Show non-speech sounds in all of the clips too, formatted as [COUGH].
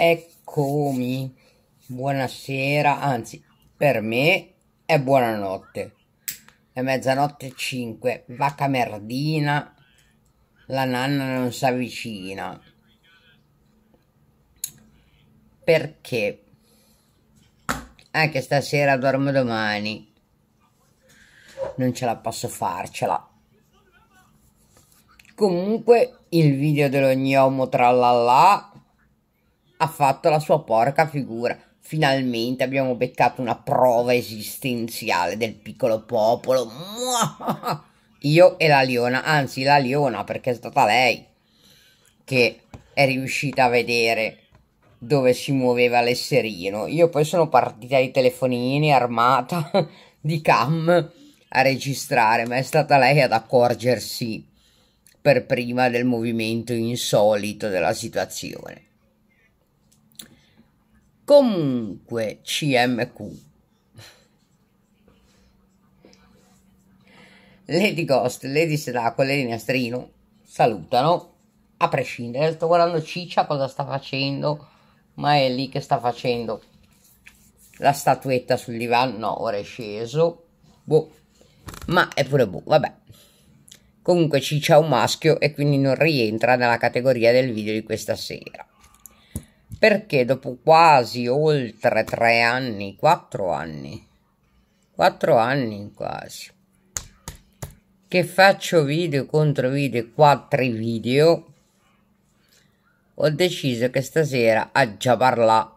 Eccomi, buonasera, anzi, per me è buonanotte. È mezzanotte 5, vacca merdina, la nanna non si avvicina. Perché? Anche stasera dormo domani. Non ce la posso farcela. Comunque, il video dello gnomo tralala ha fatto la sua porca figura. Finalmente abbiamo beccato una prova esistenziale del piccolo popolo. Io e la Liona, anzi la Liona perché è stata lei che è riuscita a vedere dove si muoveva l'esserino. Io poi sono partita ai telefonini armata [LAUGHS] di cam a registrare, ma è stata lei ad accorgersi per prima del movimento insolito della situazione. Comunque, CMQ. Lady Ghost, Lady Sedacole, Lady Nastrino salutano, a prescindere. Sto guardando Ciccia cosa sta facendo, ma è lì che sta facendo la statuetta sul divano. No, ora è sceso. Boh. Ma è pure boh, vabbè. Comunque Ciccia è un maschio e quindi non rientra nella categoria del video di questa sera perché dopo quasi oltre tre anni, quattro anni, quattro anni quasi, che faccio video contro video, quattro video, ho deciso che stasera a già parlare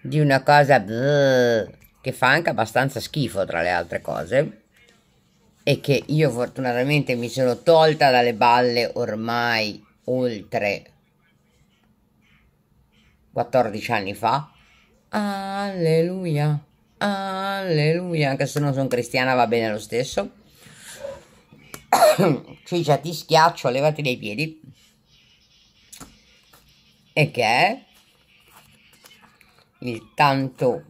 di una cosa che fa anche abbastanza schifo tra le altre cose e che io fortunatamente mi sono tolta dalle balle ormai oltre 14 anni fa. Alleluia, alleluia, anche se non sono cristiana va bene lo stesso. [COUGHS] Ciccia, ti schiaccio, levati dai piedi. E che è? Il tanto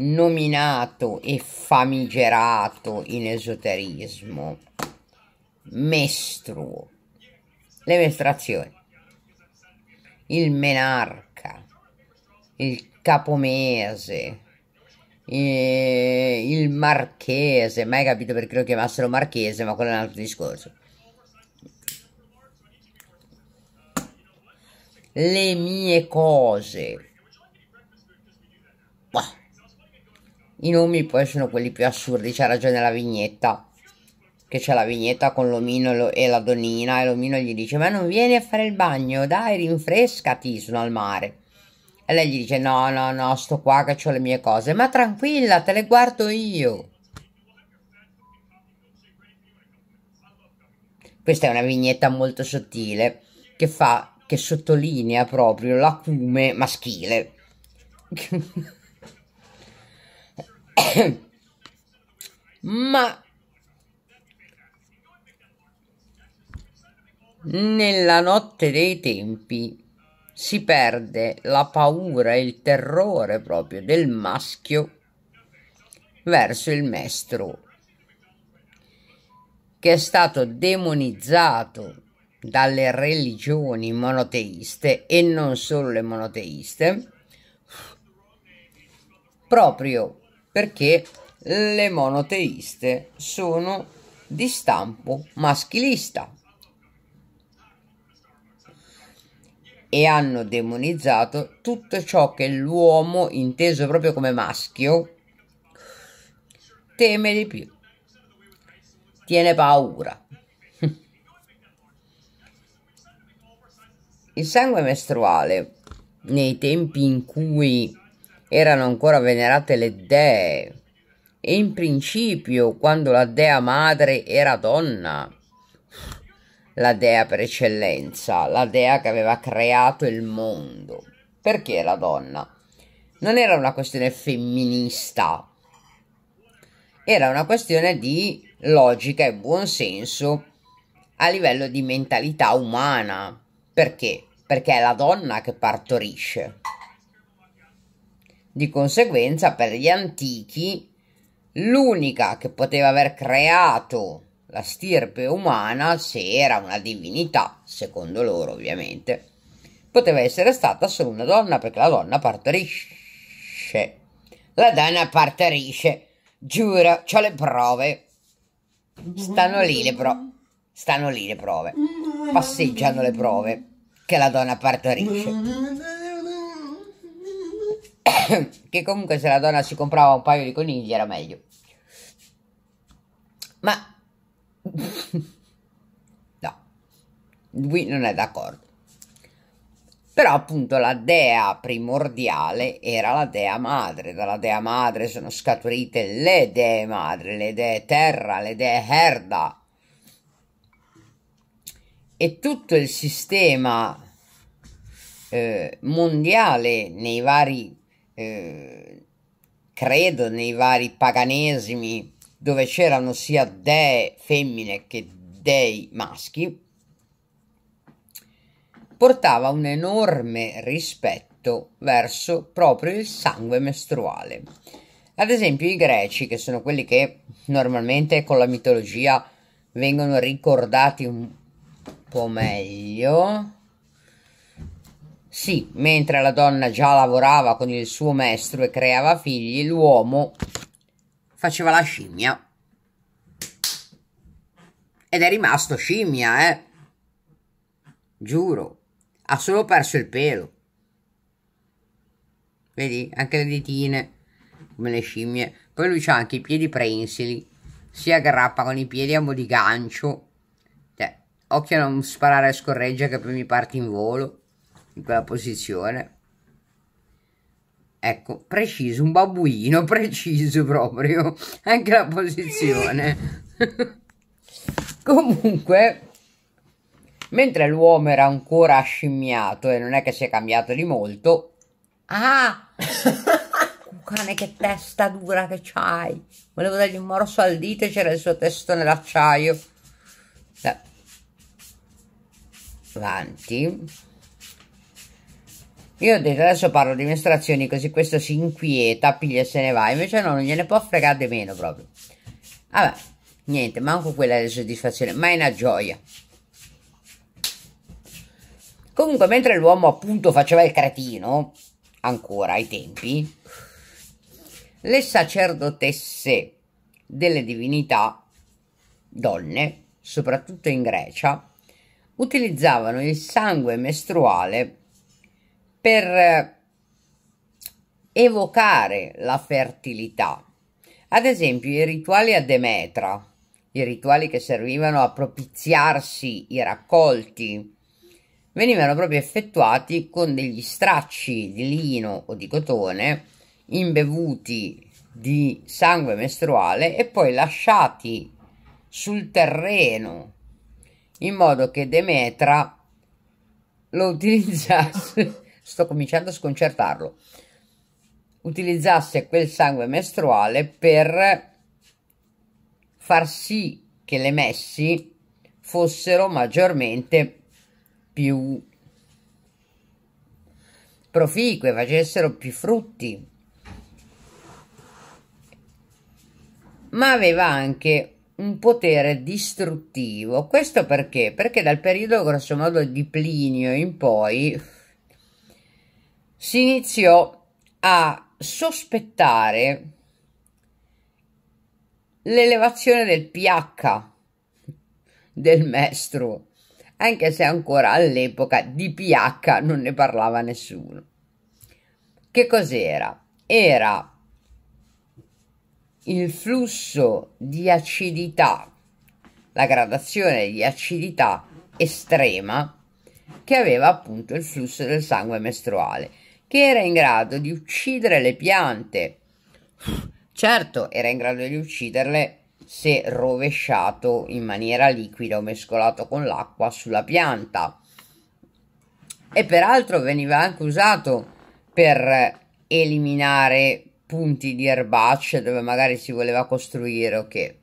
nominato e famigerato in esoterismo mestruo, le mestrazioni, il menarca il capomese, il marchese, mai capito perché lo chiamassero marchese, ma quello è un altro discorso. Le mie cose. Bah. I nomi poi sono quelli più assurdi, c'ha ragione la vignetta. Che c'è la vignetta con l'omino e la donnina e l'omino gli dice ma non vieni a fare il bagno, dai rinfrescati, sono al mare. E lei gli dice no, no, no, sto qua che ho le mie cose, ma tranquilla, te le guardo io. Questa è una vignetta molto sottile che fa, che sottolinea proprio l'acume maschile. [COUGHS] ma nella notte dei tempi si perde la paura e il terrore proprio del maschio verso il maestro che è stato demonizzato dalle religioni monoteiste e non solo le monoteiste proprio perché le monoteiste sono di stampo maschilista e hanno demonizzato tutto ciò che l'uomo, inteso proprio come maschio, teme di più, tiene paura. Il sangue mestruale, nei tempi in cui erano ancora venerate le dee, e in principio quando la dea madre era donna, la dea per eccellenza, la dea che aveva creato il mondo. Perché la donna? Non era una questione femminista, era una questione di logica e buonsenso a livello di mentalità umana. Perché? Perché è la donna che partorisce. Di conseguenza, per gli antichi, l'unica che poteva aver creato la stirpe umana, se era una divinità, secondo loro ovviamente, poteva essere stata solo una donna perché la donna partorisce. La donna partorisce, giuro, ho le prove. Stanno lì le prove. Stanno lì le prove. Passeggiano le prove che la donna partorisce. [COUGHS] che comunque se la donna si comprava un paio di conigli era meglio. Ma [LAUGHS] no, lui non è d'accordo. Però appunto la dea primordiale era la dea madre, dalla dea madre sono scaturite le dee madre, le dee terra, le dee herda. E tutto il sistema eh, mondiale nei vari, eh, credo, nei vari paganesimi dove c'erano sia dee femmine che dei maschi, portava un enorme rispetto verso proprio il sangue mestruale. Ad esempio i greci, che sono quelli che normalmente con la mitologia vengono ricordati un po' meglio, sì, mentre la donna già lavorava con il suo maestro e creava figli, l'uomo faceva la scimmia. Ed è rimasto scimmia, eh. Giuro. Ha solo perso il pelo. Vedi? Anche le ditine. Come le scimmie. Poi lui ha anche i piedi prensili. Si aggrappa con i piedi a mo' di gancio. Cioè, occhio a non sparare a scorreggia che poi mi parti in volo. In quella posizione. Ecco, preciso, un babbuino, [LAUGHS] preciso proprio, anche la posizione. [LAUGHS] Comunque, mentre l'uomo era ancora scimmiato e non è che si è cambiato di molto, ah! [LAUGHS] un cane che testa dura che c'hai! Volevo dargli un morso al dito e c'era il suo testo nell'acciaio. Avanti io ho detto adesso parlo di mestrazioni così questo si inquieta, piglia e se ne va. Invece no, non gliene può fregare di meno proprio. Vabbè, niente, manco quella è la soddisfazione, ma è una gioia. Comunque, mentre l'uomo appunto faceva il cretino, ancora ai tempi, le sacerdotesse delle divinità, donne, soprattutto in Grecia, utilizzavano il sangue mestruale per eh, evocare la fertilità. Ad esempio i rituali a Demetra, i rituali che servivano a propiziarsi i raccolti, venivano proprio effettuati con degli stracci di lino o di cotone imbevuti di sangue mestruale e poi lasciati sul terreno in modo che Demetra lo [LAUGHS] utilizzasse sto cominciando a sconcertarlo, utilizzasse quel sangue mestruale per far sì che le messi fossero maggiormente più proficue, facessero più frutti. Ma aveva anche un potere distruttivo. Questo perché? Perché dal periodo grossomodo di Plinio in poi si iniziò a sospettare l'elevazione del pH del mestro, anche se ancora all'epoca di pH non ne parlava nessuno. Che cos'era? Era il flusso di acidità, la gradazione di acidità estrema che aveva appunto il flusso del sangue mestruale che era in grado di uccidere le piante. Certo, era in grado di ucciderle se rovesciato in maniera liquida o mescolato con l'acqua sulla pianta. E peraltro veniva anche usato per eliminare punti di erbacce dove magari si voleva costruire o che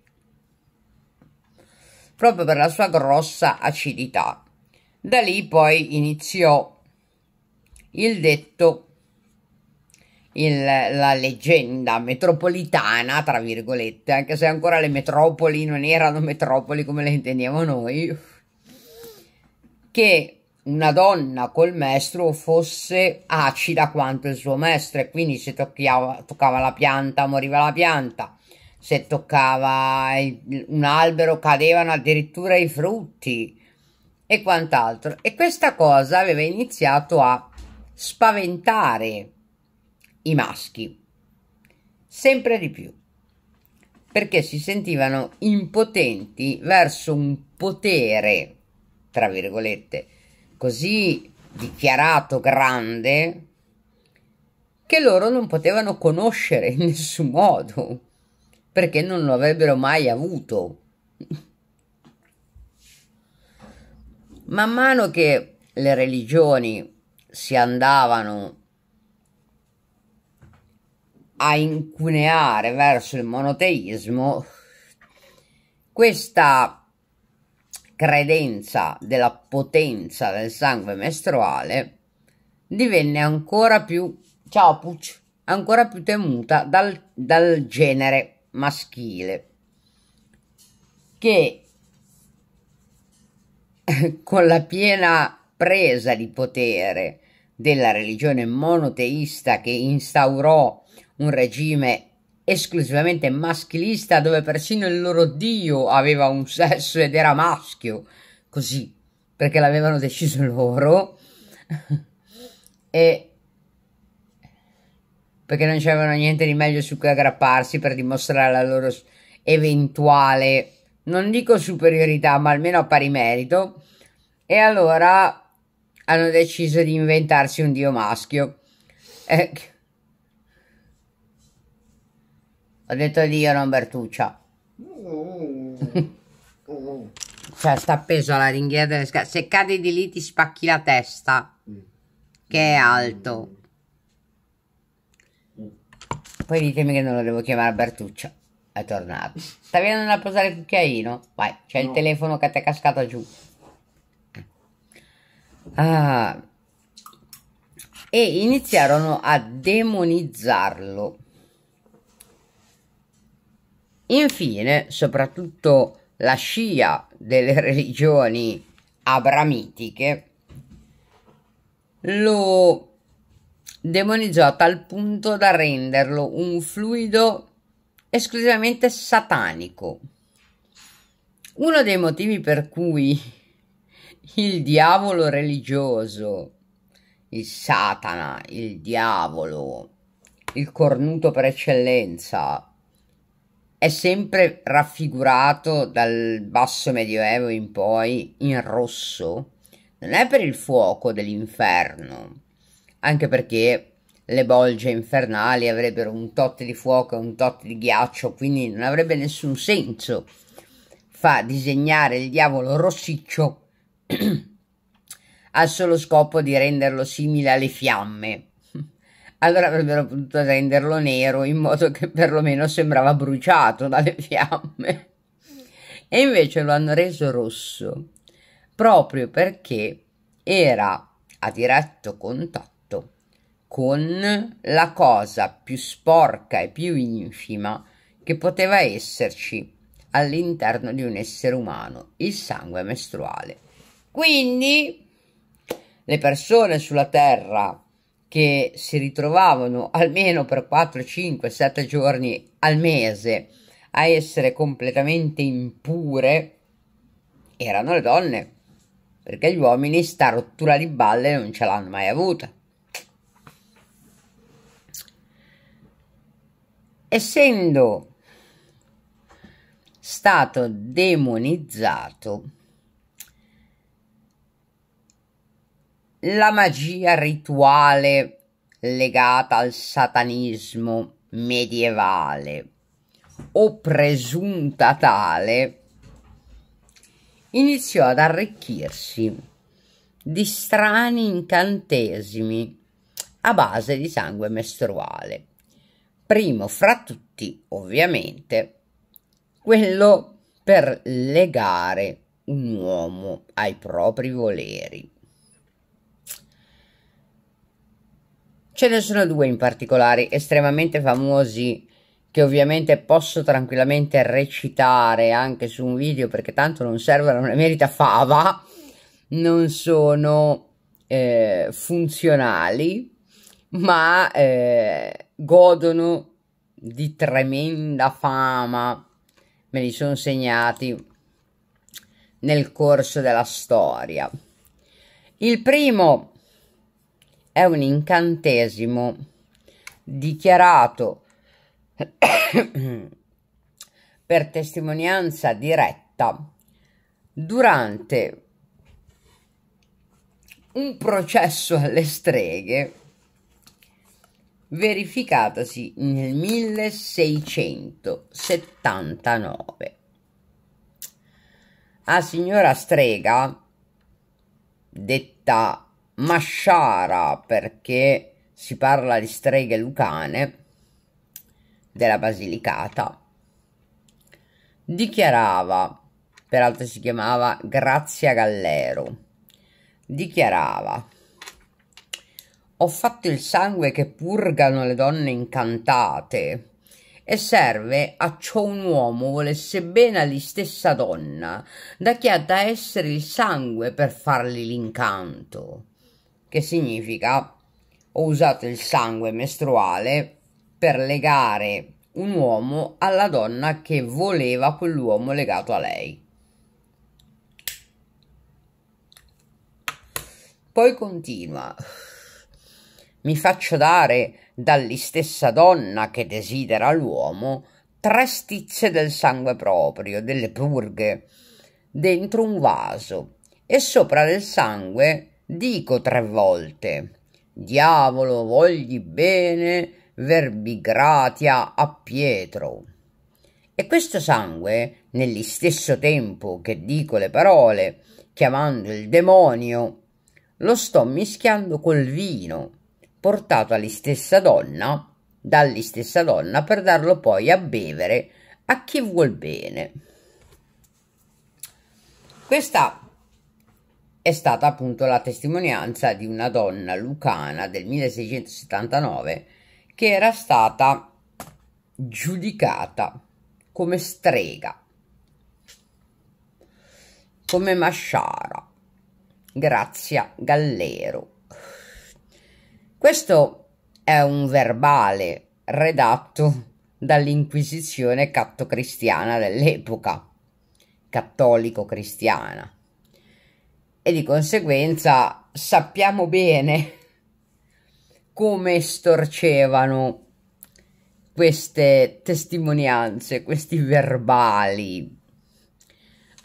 proprio per la sua grossa acidità. Da lì poi iniziò il detto, il, la leggenda metropolitana, tra virgolette, anche se ancora le metropoli non erano metropoli come le intendiamo noi, che una donna col mestro fosse acida quanto il suo mestro e quindi se toccava, toccava la pianta moriva la pianta se toccava un albero cadevano addirittura i frutti e quant'altro e questa cosa aveva iniziato a spaventare i maschi sempre di più perché si sentivano impotenti verso un potere, tra virgolette, così dichiarato grande che loro non potevano conoscere in nessun modo, perché non lo avrebbero mai avuto. Man mano che le religioni si andavano a incuneare verso il monoteismo, questa credenza della potenza del sangue mestruale divenne ancora più, ciao Pucci, ancora più temuta dal, dal genere maschile che [LAUGHS] con la piena presa di potere della religione monoteista che instaurò un regime esclusivamente maschilista dove persino il loro dio aveva un sesso ed era maschio, così, perché l'avevano deciso [LAUGHS] loro e perché non c'avevano niente di meglio su cui aggrapparsi per dimostrare la loro eventuale, non dico superiorità, ma almeno a pari merito. E allora hanno deciso di inventarsi un dio maschio. Eh. Ho detto dio, non Bertuccia. Mm. cioè, sta appeso alla ringhiera delle scale. Se cadi di lì ti spacchi la testa, che è alto. Poi ditemi che non lo devo chiamare Bertuccia. È tornato. Stavi andando a posare il cucchiaino? Vai, c'è no. il telefono che ti è cascato giù ah, e iniziarono a demonizzarlo. Infine, soprattutto la scia delle [LAUGHS] religioni abramitiche lo demonizzò a tal punto da renderlo un fluido esclusivamente satanico. Uno dei motivi per cui il diavolo religioso, il Satana, il diavolo, il cornuto per eccellenza, è sempre raffigurato dal basso medioevo in poi in rosso. Non è per il fuoco dell'inferno, anche perché le bolge infernali avrebbero un tot di fuoco e un tot di ghiaccio, quindi non avrebbe nessun senso fa disegnare il diavolo rossiccio al solo scopo di renderlo simile alle fiamme. Allora avrebbero potuto renderlo nero in modo che perlomeno sembrava bruciato dalle fiamme. E invece lo hanno reso rosso proprio perché era a diretto contatto con la cosa più sporca e più infima che poteva esserci all'interno di un essere umano, il sangue mestruale. Quindi le persone sulla Terra che si ritrovavano almeno per 4, 5, 7 giorni al mese a essere completamente impure erano le donne, perché gli uomini sta rottura di balle non ce l'hanno mai avuta. Essendo stato demonizzato la magia rituale legata al satanismo medievale o presunta tale, iniziò ad arricchirsi di strani incantesimi a base di sangue mestruale. Primo fra tutti, ovviamente, quello per legare un uomo ai propri voleri. Ce ne sono due in particolare estremamente famosi che ovviamente posso tranquillamente recitare anche su un video perché tanto non servono una merita fava, non sono eh, funzionali ma eh, godono di tremenda fama, me li sono segnati nel corso della storia. Il primo è un incantesimo dichiarato [COUGHS] per testimonianza diretta durante un processo alle streghe verificatosi nel 1679. A signora strega, detta Masciara perché si parla di streghe lucane della Basilicata, dichiarava, peraltro si chiamava Grazia Gallero, dichiarava ho fatto il sangue che purgano le donne incantate e serve a ciò un uomo volesse bene all'istessa donna da chi ha da essere il sangue per fargli l'incanto che significa ho usato il sangue mestruale per legare un uomo alla donna che voleva quell'uomo legato a lei. Poi continua. Mi faccio dare dall'istessa donna che desidera l'uomo tre stizze del sangue proprio, delle purghe, dentro un vaso e sopra del sangue dico tre volte diavolo vogli bene verbigratia a Pietro. E questo sangue, nell'istesso tempo che dico le parole, chiamando il demonio, lo sto mischiando col vino, portato all'istessa donna, dall'istessa donna, per darlo poi a bevere a chi vuol bene. Questa è stata appunto la testimonianza di una donna lucana del 1679 che era stata giudicata come strega, come masciara, Grazia Gallero. Questo è un verbale redatto dall'Inquisizione cattocristiana dell'epoca, cattolico-cristiana e di conseguenza sappiamo bene come storcevano queste testimonianze, questi verbali.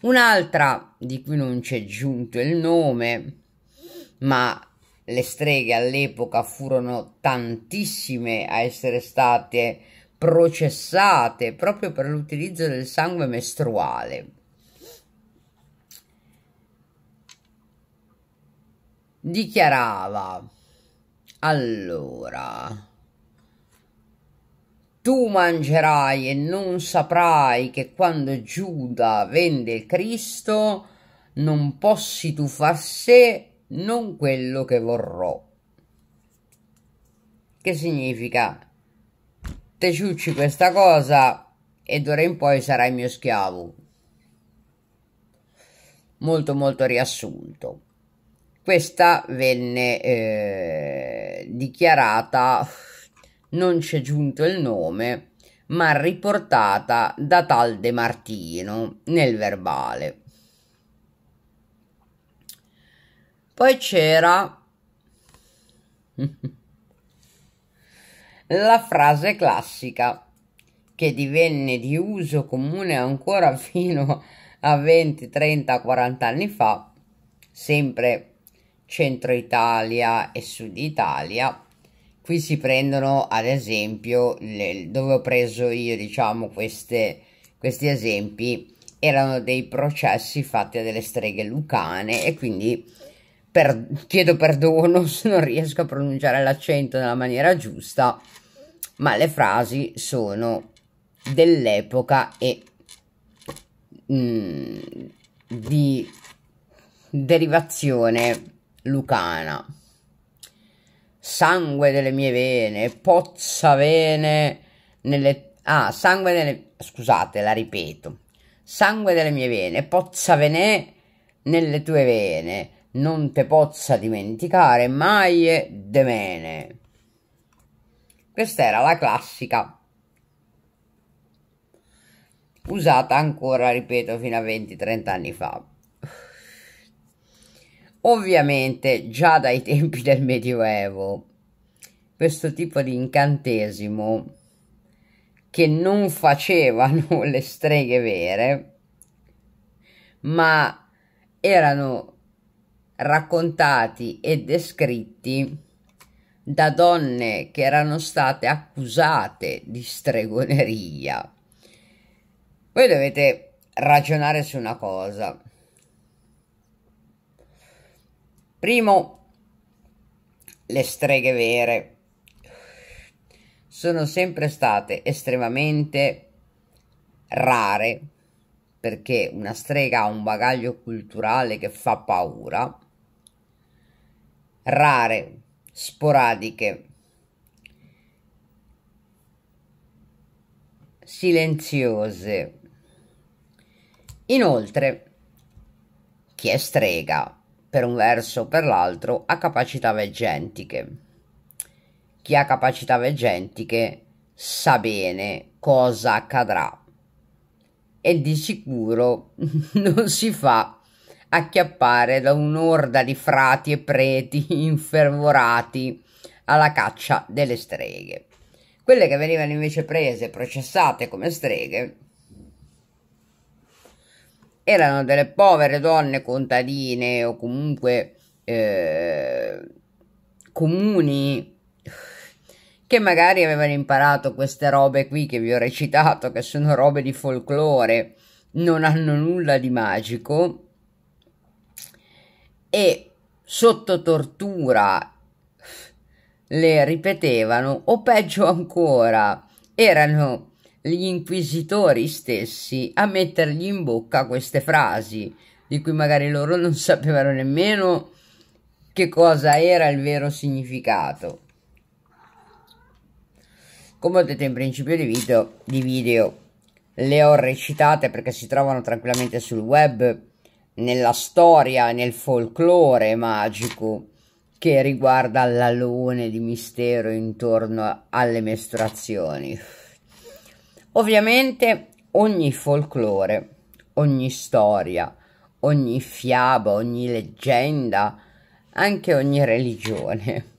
Un'altra di cui non c'è giunto il nome, ma le streghe all'epoca furono tantissime a essere state processate proprio per l'utilizzo del sangue mestruale. dichiarava allora tu mangerai e non saprai che quando Giuda vende il Cristo non possi tu far sé non quello che vorrò che significa te ciucci questa cosa e d'ora in poi sarai mio schiavo molto molto riassunto questa venne eh, dichiarata, non c'è giunto il nome, ma riportata da tal De Martino nel verbale. Poi c'era [LAUGHS] la frase classica che divenne di uso comune ancora [LAUGHS] fino a 20, 30, 40 anni fa, sempre Centro Italia e Sud Italia. Qui si prendono ad esempio, le, dove ho preso io diciamo queste, questi esempi, erano dei processi fatti a delle streghe lucane e quindi per, chiedo perdono [LAUGHS] se non riesco a pronunciare l'accento nella maniera giusta, ma le frasi sono dell'epoca e mh, mm, di derivazione lucana. Sangue delle mie vene, pozza vene nelle... Ah, sangue delle... Scusate, la ripeto. Sangue delle mie vene, pozza venè nelle tue vene, non te pozza dimenticare mai de mene. Questa era la classica usata ancora, ripeto, fino a 20-30 anni fa. Ovviamente già dai [LAUGHS] tempi del Medioevo questo tipo di incantesimo che non facevano [LAUGHS] le streghe vere, ma erano raccontati e descritti da donne che erano state accusate di stregoneria. Voi dovete ragionare su una cosa. Primo, le streghe vere sono sempre state estremamente rare perché una strega ha un bagaglio culturale che fa paura, rare, sporadiche, silenziose. Inoltre, chi è strega per un verso o per l'altro, ha capacità veggentiche. Chi ha capacità veggentiche sa bene cosa accadrà e di sicuro [LAUGHS] non si fa acchiappare da un'orda di frati e preti infervorati alla caccia delle streghe. Quelle che venivano invece prese e processate come streghe erano delle povere donne contadine o comunque eh, comuni che magari avevano imparato queste robe qui che vi ho recitato, che sono robe di folklore, non hanno nulla di magico e sotto tortura le ripetevano o peggio ancora erano gli inquisitori stessi a mettergli in bocca queste frasi, di cui magari loro non sapevano nemmeno che cosa era il vero significato. Come ho detto in principio di video, di video le ho recitate perché si trovano tranquillamente sul web, nella storia, nel folklore magico che riguarda l'alone di mistero intorno alle mestruazioni. Ovviamente ogni folklore, ogni storia, ogni fiaba, ogni leggenda, anche ogni religione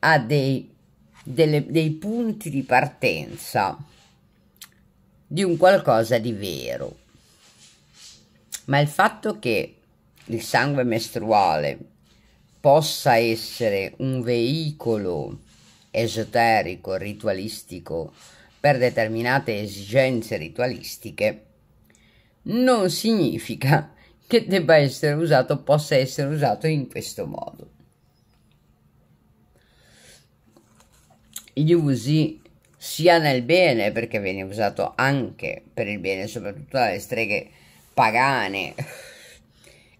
ha dei, delle, dei punti di partenza di un qualcosa di vero. Ma il fatto che il sangue mestruale possa essere un veicolo esoterico, ritualistico, per determinate esigenze ritualistiche, non significa che debba essere usato, possa essere usato in questo modo. Gli usi sia nel bene, perché viene usato anche per il bene, soprattutto dalle streghe pagane,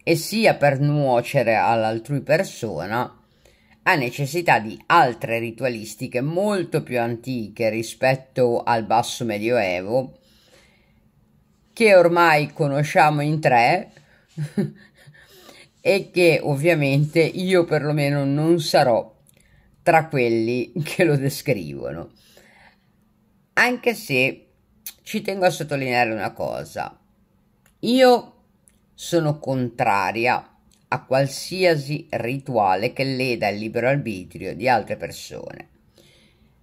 e sia per nuocere all'altrui persona, ha necessità di altre ritualistiche molto più antiche rispetto al basso medioevo, che ormai conosciamo in tre [LAUGHS] e che ovviamente io perlomeno non sarò tra quelli che lo descrivono. Anche se ci tengo a sottolineare una cosa, io sono contraria a a qualsiasi rituale che leda il libero arbitrio di altre persone.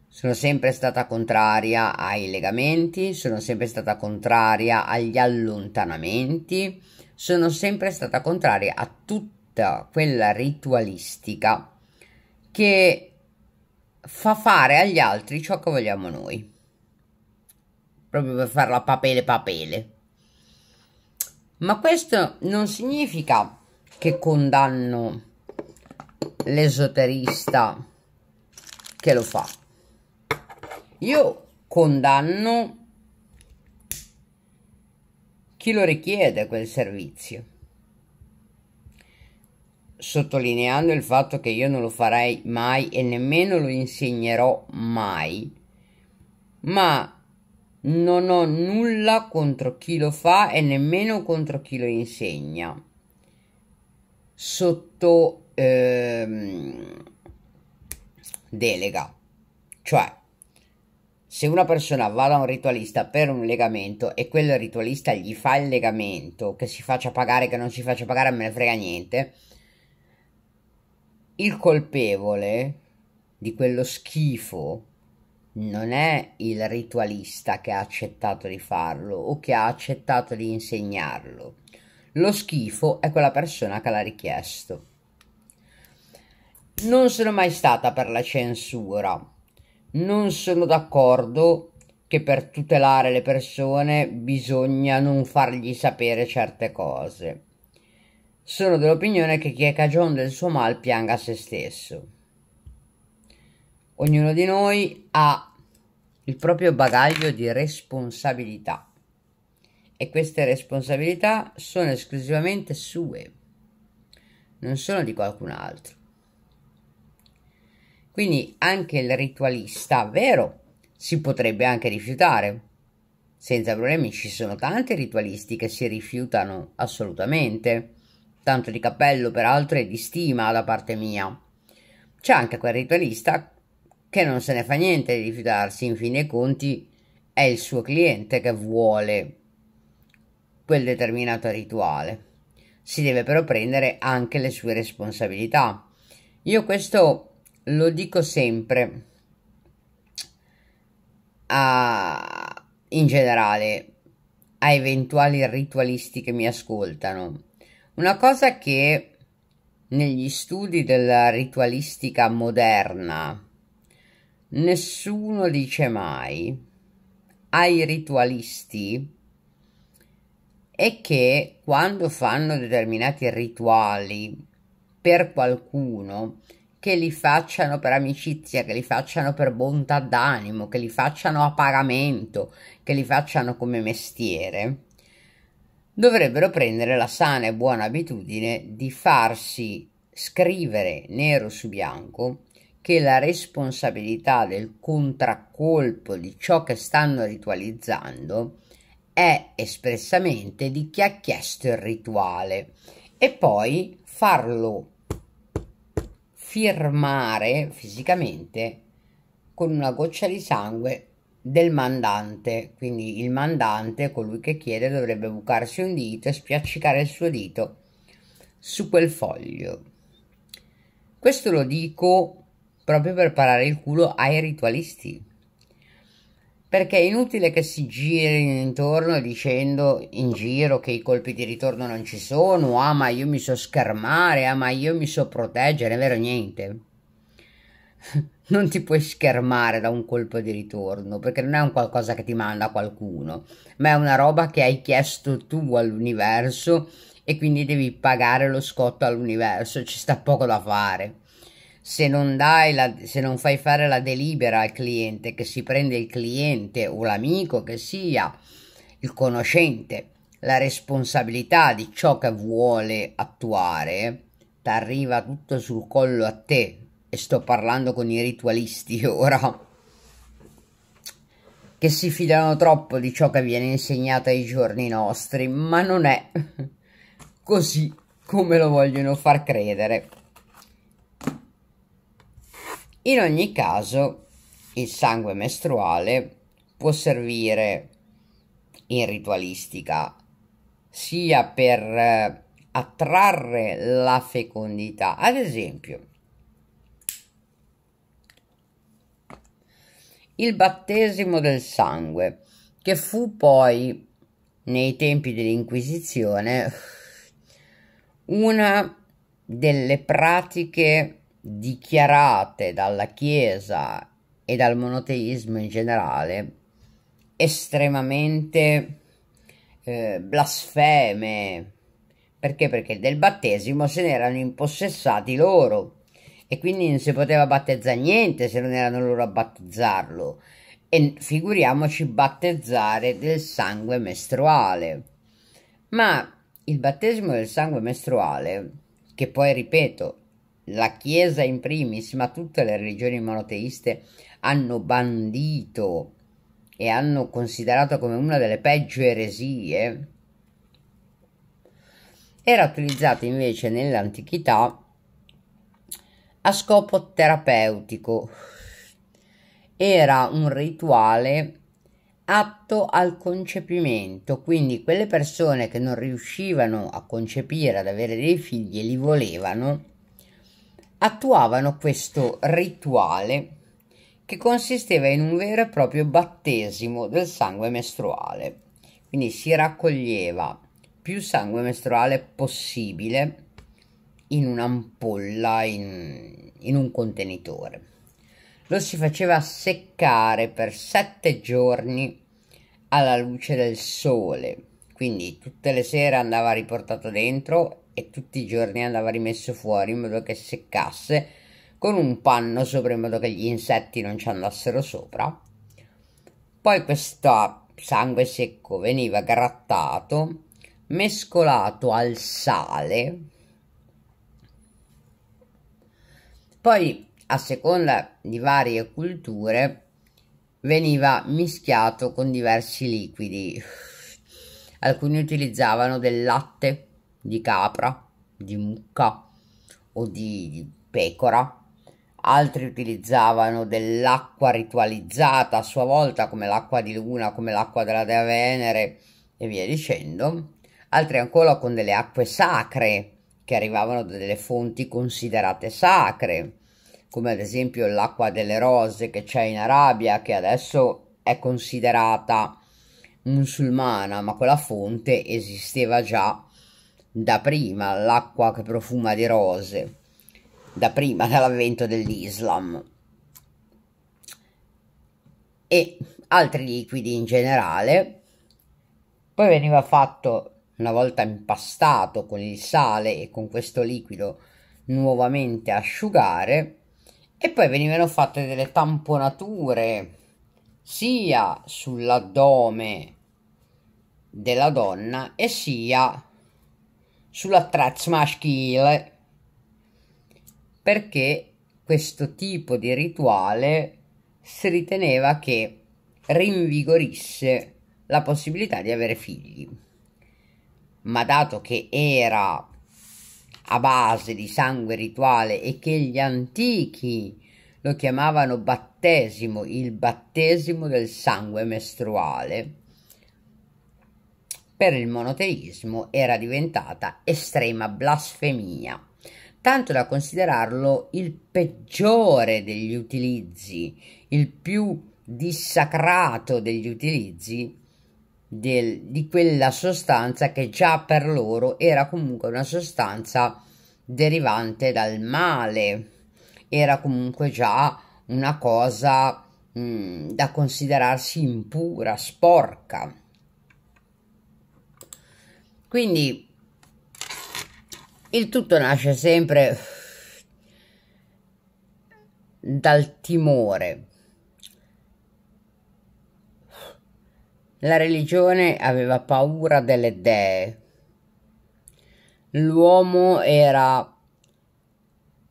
Sono sempre stata contraria ai legamenti, sono sempre stata contraria agli allontanamenti, sono sempre stata contraria a tutta quella ritualistica che fa fare agli altri ciò che vogliamo noi, proprio per farla papele papele. Ma questo non significa che condanno l'esoterista che lo fa. Io condanno chi lo richiede quel servizio, sottolineando il fatto che io non lo farei mai e nemmeno lo insegnerò mai, ma non ho nulla contro chi lo fa e nemmeno contro chi lo insegna sotto ehm, delega. Cioè, se una persona va da un ritualista per un legamento e quel ritualista gli fa il legamento, che si faccia pagare, che non si faccia pagare, me ne frega niente, il colpevole di quello schifo non è il ritualista che ha accettato di farlo o che ha accettato di insegnarlo lo schifo è quella persona che l'ha richiesto. Non sono mai stata per la censura. Non sono d'accordo che per tutelare le persone bisogna non fargli sapere certe cose. Sono dell'opinione che chi è cagione del suo mal pianga se stesso. Ognuno di noi ha il proprio bagaglio di responsabilità e queste responsabilità sono esclusivamente sue, non sono di qualcun altro. Quindi anche il ritualista, vero, si potrebbe anche rifiutare. Senza problemi ci sono tanti ritualisti che si rifiutano assolutamente. Tanto di cappello peraltro e di stima da parte mia. C'è anche quel ritualista che non se ne fa niente di rifiutarsi, in fin dei conti è il suo cliente che vuole quel determinato rituale. Si deve però prendere anche le sue responsabilità. Io questo lo dico sempre a, in generale a eventuali ritualisti che mi ascoltano. Una cosa che negli studi della ritualistica moderna nessuno dice mai ai ritualisti è che quando fanno determinati rituali per qualcuno, che li facciano per amicizia, che li facciano per bontà d'animo, che li facciano a pagamento, che li facciano come mestiere, dovrebbero prendere la sana e buona abitudine di farsi scrivere nero su bianco che la responsabilità del contraccolpo di ciò che stanno ritualizzando è espressamente di chi ha chiesto il rituale e poi farlo firmare fisicamente con una goccia di sangue del mandante, quindi il mandante, colui che chiede, dovrebbe bucarsi un dito e spiaccicare il suo dito su quel foglio. Questo lo dico proprio per parare il culo ai ritualisti perché è inutile che si giri intorno dicendo in giro che i colpi di ritorno non ci sono, ah ma io mi so schermare, ah ma io mi so proteggere, è vero niente. [LAUGHS] Non ti puoi schermare da un colpo di ritorno perché non è un qualcosa che ti manda qualcuno, ma è una roba che hai chiesto tu all'universo e quindi devi pagare lo scotto all'universo, ci sta poco da fare se non, dai la, se non fai fare la delibera al cliente, che si prende il cliente o l'amico che sia, il conoscente, la responsabilità di ciò che vuole attuare, ti arriva tutto sul collo a te. E sto parlando con i ritualisti [LAUGHS] ora che si fidano troppo di ciò che viene insegnato ai giorni nostri, ma non è [LAUGHS] così come lo vogliono far credere. In ogni caso, il sangue mestruale può servire in ritualistica sia per eh, attrarre la fecondità, ad esempio, il battesimo del sangue, che fu poi nei tempi dell'Inquisizione una delle pratiche dichiarate dalla Chiesa e dal monoteismo in generale estremamente eh, blasfeme. Perché? Perché del battesimo se ne erano impossessati loro e quindi non si poteva battezzare niente se non erano loro a battezzarlo. E figuriamoci battezzare del sangue mestruale. Ma il battesimo del sangue mestruale, che poi ripeto la Chiesa in primis, ma tutte le religioni monoteiste hanno bandito e hanno considerato come una delle peggio eresie, era utilizzata invece nell'antichità a scopo terapeutico. Era un rituale atto al concepimento, quindi quelle persone che non riuscivano a concepire, ad avere dei figli e li volevano, attuavano questo rituale che consisteva in un vero e proprio battesimo del sangue mestruale. Quindi si raccoglieva più sangue mestruale possibile in un'ampolla, in, in un contenitore. Lo si faceva seccare per sette giorni alla luce del sole, quindi tutte le sere andava riportato dentro e tutti i giorni andava rimesso fuori in modo che seccasse con un panno sopra in modo che gli insetti non ci andassero sopra. Poi questo sangue secco veniva grattato, mescolato al sale, poi a seconda di varie culture veniva mischiato con diversi liquidi. Alcuni utilizzavano del latte di capra, di mucca o di, di pecora. Altri utilizzavano dell'acqua ritualizzata a sua volta come l'acqua di luna, come l'acqua della dea Venere e via dicendo. Altri ancora con delle acque sacre che arrivavano da delle fonti considerate sacre, come ad esempio l'acqua delle rose che c'è in Arabia che adesso è considerata musulmana, ma quella fonte esisteva già da prima l'acqua che profuma di rose, da prima dell'avvento dell'Islam e altri liquidi in generale. Poi veniva fatto una volta impastato con il sale e con questo liquido nuovamente asciugare e poi venivano fatte delle tamponature sia sull'addome della donna e sia sulla traccia maschile perché questo tipo di rituale si riteneva che rinvigorisse la possibilità di avere figli ma dato che era a base di sangue rituale e che gli antichi lo chiamavano battesimo, il battesimo del sangue mestruale, per il monoteismo era diventata estrema blasfemia, tanto da considerarlo il peggiore degli utilizzi, il più dissacrato degli utilizzi del, di quella sostanza che già per loro era comunque una sostanza derivante dal male, era comunque già una cosa mh, mm, da considerarsi impura, sporca. Quindi il tutto nasce sempre dal timore. La religione aveva paura delle dee. L'uomo era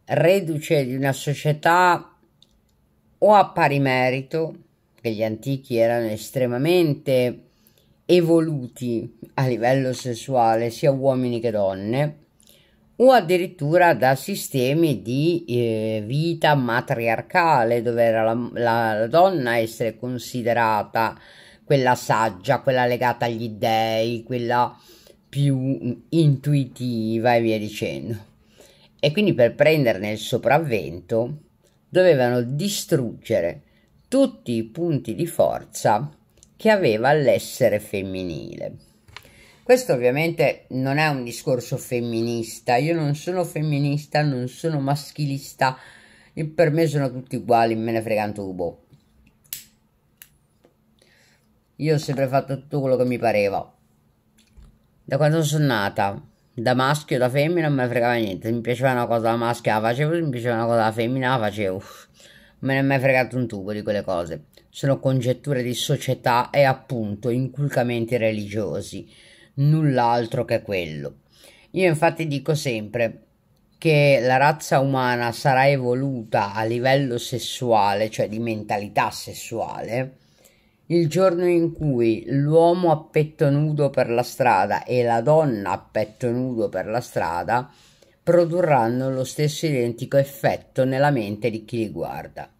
reduce di una società o a pari merito, che gli antichi erano estremamente evoluti a livello sessuale sia uomini che donne o addirittura da sistemi di eh, vita matriarcale dove era la, la, la donna essere considerata quella saggia, quella legata agli dèi, quella più intuitiva e via dicendo. E quindi per prenderne il sopravvento dovevano distruggere tutti i punti di forza che aveva l'essere femminile. Questo ovviamente non è un discorso femminista, io non sono femminista, non sono maschilista, per me sono tutti uguali, me ne frega un tubo. Io ho sempre fatto tutto quello che mi pareva. Da quando sono nata, da maschio, da femmina, non me ne fregava niente. Mi piaceva una cosa da maschio, la facevo, mi piaceva una cosa da femmina, la facevo. Me ne è mai fregato un tubo di quelle cose sono congetture di società e appunto inculcamenti religiosi, null'altro che quello. Io infatti dico sempre che la razza umana sarà evoluta a livello sessuale, cioè di mentalità sessuale, il giorno in cui l'uomo a petto nudo per la strada e la donna a petto nudo per la strada produrranno lo stesso identico effetto nella mente di chi li guarda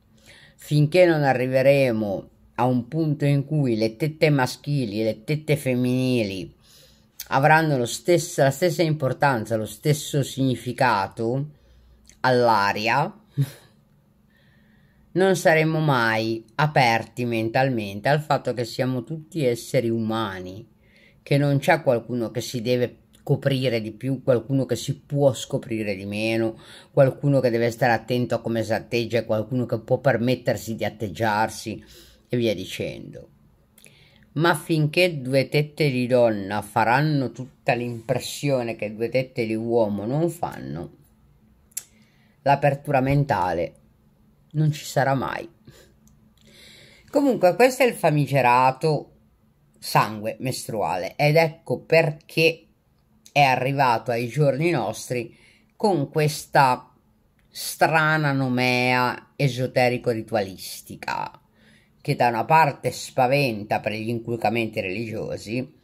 finché non arriveremo a un punto in cui le tette maschili e le tette femminili avranno stessa, la stessa importanza, lo stesso significato all'aria, [LAUGHS] non saremo mai aperti mentalmente al fatto che siamo tutti esseri umani, che non c'è qualcuno che si deve coprire di più, qualcuno che si può scoprire di meno, qualcuno che deve stare attento a come si atteggia, qualcuno che può permettersi di atteggiarsi e via dicendo. Ma finché due tette di donna faranno tutta l'impressione che due tette di uomo non fanno, l'apertura mentale non ci sarà mai. Comunque questo è il famigerato sangue mestruale ed ecco perché è arrivato ai giorni nostri con questa strana nomea esoterico-ritualistica che da una parte spaventa per gli inculcamenti religiosi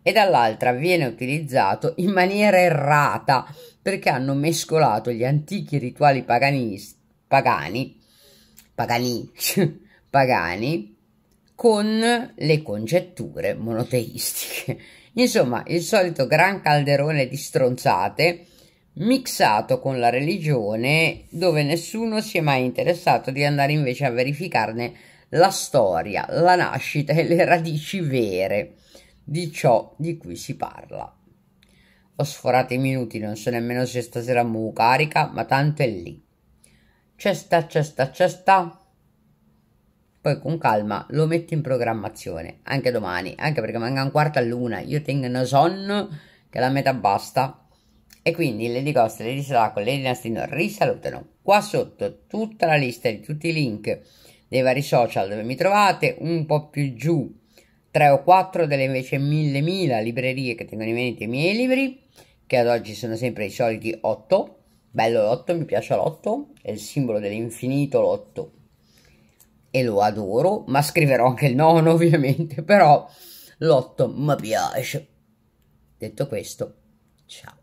e dall'altra viene utilizzato in maniera errata perché hanno mescolato gli antichi rituali paganis, pagani, pagani, [LAUGHS] pagani con le congetture monoteistiche Insomma, il solito gran calderone di stronzate mixato con la religione dove nessuno si è mai interessato di andare invece a verificarne la storia, la nascita e le radici vere di ciò di cui si parla. Ho sforato i minuti, non so nemmeno se stasera mu carica, ma tanto è lì. C'è sta, c'è sta, c'è sta poi con calma lo metto in programmazione anche domani, anche perché manca un quarto all'una, io tengo una sonno che la metà basta e quindi Lady Ghost, Lady Salaco, Lady Nastino risalutano qua sotto tutta la lista di tutti i link dei vari social dove mi trovate, un po' più giù tre o quattro delle invece mille mila librerie che tengono in mente i miei libri che ad oggi sono sempre i soliti 8 bello l'8, mi piace l'8 è il simbolo dell'infinito l'8 e lo adoro, ma scriverò anche il nono [LAUGHS] ovviamente, però l'otto mi piace. Detto questo, ciao.